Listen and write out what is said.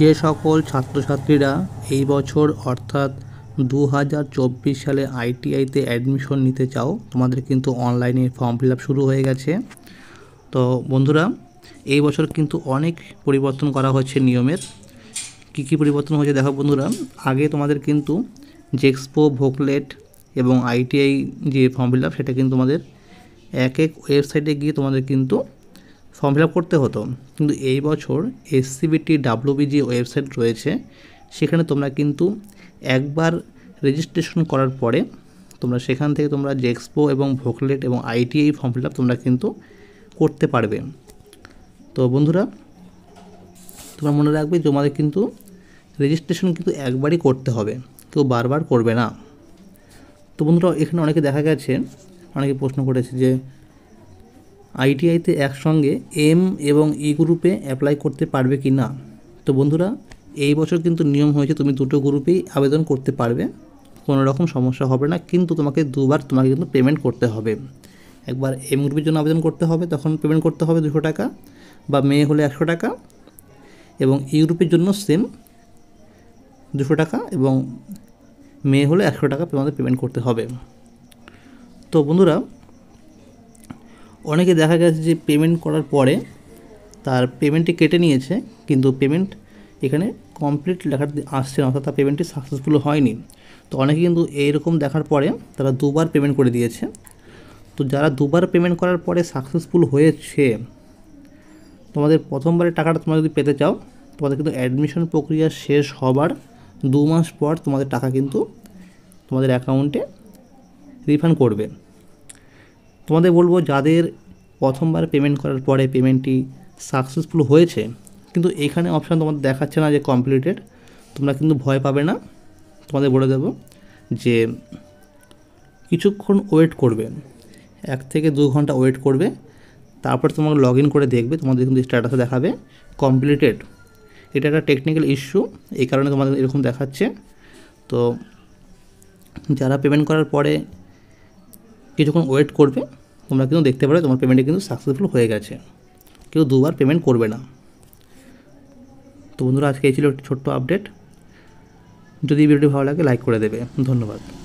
যে সকল ছাত্রছাত্রীরা এই বছর অর্থাৎ দু হাজার চব্বিশ সালে আইটিআইতে অ্যাডমিশন নিতে চাও তোমাদের কিন্তু অনলাইনে ফর্ম ফিল শুরু হয়ে গেছে তো বন্ধুরা এই বছর কিন্তু অনেক পরিবর্তন করা হচ্ছে নিয়মের কি কি পরিবর্তন হয়েছে দেখো বন্ধুরা আগে তোমাদের কিন্তু জেক্সপো ভোকলেট এবং আইটিআই যে ফর্ম ফিল সেটা কিন্তু তোমাদের এক এক ওয়েবসাইটে গিয়ে তোমাদের কিন্তু ফর্ম ফিল করতে হতো কিন্তু এই বছর এসসিবিটি ডাব্লিউবিজি ওয়েবসাইট রয়েছে সেখানে তোমরা কিন্তু একবার রেজিস্ট্রেশন করার পরে তোমরা সেখান থেকে তোমরা জেক্সপো এবং ভোকলেট এবং আইটিআই ফর্ম ফিল তোমরা কিন্তু করতে পারবে তো বন্ধুরা তোমরা মনে রাখবে তোমাদের কিন্তু রেজিস্ট্রেশন কিন্তু একবারই করতে হবে কেউ বারবার করবে না তো বন্ধুরা এখানে অনেকে দেখা গেছে অনেকে প্রশ্ন করেছে যে আইটিআইতে একসঙ্গে এম এবং ই গ্রুপে অ্যাপ্লাই করতে পারবে কি না তো বন্ধুরা এই বছর কিন্তু নিয়ম হয়েছে তুমি দুটো গ্রুপেই আবেদন করতে পারবে কোনো রকম সমস্যা হবে না কিন্তু তোমাকে দুবার তোমাকে কিন্তু পেমেন্ট করতে হবে একবার এম গ্রুপের জন্য আবেদন করতে হবে তখন পেমেন্ট করতে হবে দুশো টাকা বা মেয়ে হলে একশো টাকা এবং ই e গ্রুপের জন্য সেম দুশো টাকা এবং মেয়ে হলে একশো টাকা তোমাদের পেমেন্ট করতে হবে তো বন্ধুরা অনেকে দেখা গেছে যে পেমেন্ট করার পরে তার পেমেন্টটি কেটে নিয়েছে কিন্তু পেমেন্ট এখানে কমপ্লিট লেখা আসছে না অর্থাৎ তার পেমেন্টটি সাকসেসফুল হয়নি তো অনেকে কিন্তু এইরকম দেখার পরে তারা দুবার পেমেন্ট করে দিয়েছে তো যারা দুবার পেমেন্ট করার পরে সাকসেসফুল হয়েছে তোমাদের প্রথমবারে টাকাটা তোমরা যদি পেতে চাও তোমাদের কিন্তু অ্যাডমিশন প্রক্রিয়া শেষ হবার দু মাস পর তোমাদের টাকা কিন্তু তোমাদের অ্যাকাউন্টে রিফান্ড করবে তোমাদের বলবো যাদের প্রথমবার পেমেন্ট করার পরে পেমেন্টটি সাকসেসফুল হয়েছে কিন্তু এখানে অপশান তোমাদের দেখাচ্ছে না যে কমপ্লিটেড তোমরা কিন্তু ভয় পাবে না তোমাদের বলে দেব যে কিছুক্ষণ ওয়েট করবে এক থেকে দু ঘন্টা ওয়েট করবে তারপর তোমাকে লগ ইন করে দেখবে তোমাদের কিন্তু স্ট্যাটাসে দেখাবে কমপ্লিটেড এটা একটা টেকনিক্যাল ইস্যু এই কারণে তোমাদের এরকম দেখাচ্ছে তো যারা পেমেন্ট করার পরে কিছুক্ষণ ওয়েট করবে তোমরা কিন্তু দেখতে পারবে তোমার পেমেন্টে কিন্তু সাকসেসফুল হয়ে গেছে কেউ দুবার পেমেন্ট করবে না তো বন্ধুরা আজকে এই ছিল একটি ছোট্ট আপডেট যদি ভিডিওটি ভালো লাগে লাইক করে দেবে ধন্যবাদ